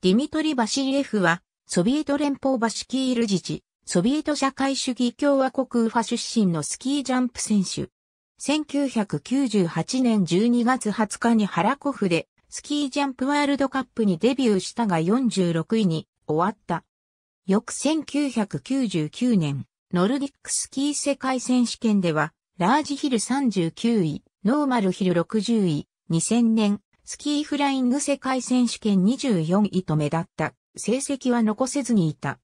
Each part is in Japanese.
ディミトリ・バシリエフは、ソビエト連邦バシキール自治、ソビエト社会主義共和国ウファ出身のスキージャンプ選手。1998年12月20日にハラコフで、スキージャンプワールドカップにデビューしたが46位に終わった。翌1999年、ノルディックスキー世界選手権では、ラージヒル39位、ノーマルヒル60位、2000年、スキーフライング世界選手権24位と目立った成績は残せずにいた。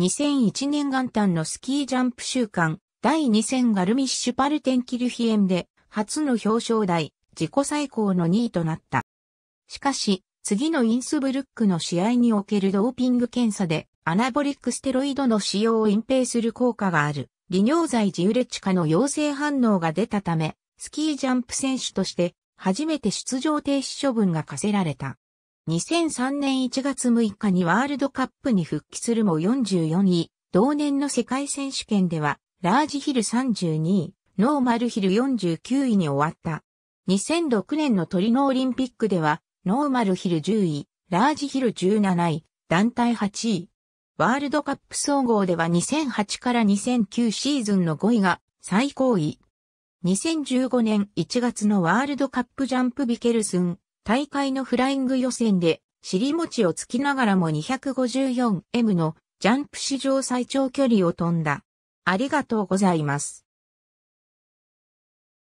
2001年元旦のスキージャンプ週間第2戦ガルミッシュパルテンキルヒエンで初の表彰台自己最高の2位となった。しかし次のインスブルックの試合におけるドーピング検査でアナボリックステロイドの使用を隠蔽する効果がある利尿剤ジウレチカの陽性反応が出たためスキージャンプ選手として初めて出場停止処分が課せられた。2003年1月6日にワールドカップに復帰するも44位、同年の世界選手権では、ラージヒル32位、ノーマルヒル49位に終わった。2006年のトリノオリンピックでは、ノーマルヒル10位、ラージヒル17位、団体8位。ワールドカップ総合では2008から2009シーズンの5位が最高位。2015年1月のワールドカップジャンプビケルスン大会のフライング予選で尻餅をつきながらも 254m のジャンプ史上最長距離を飛んだ。ありがとうございます。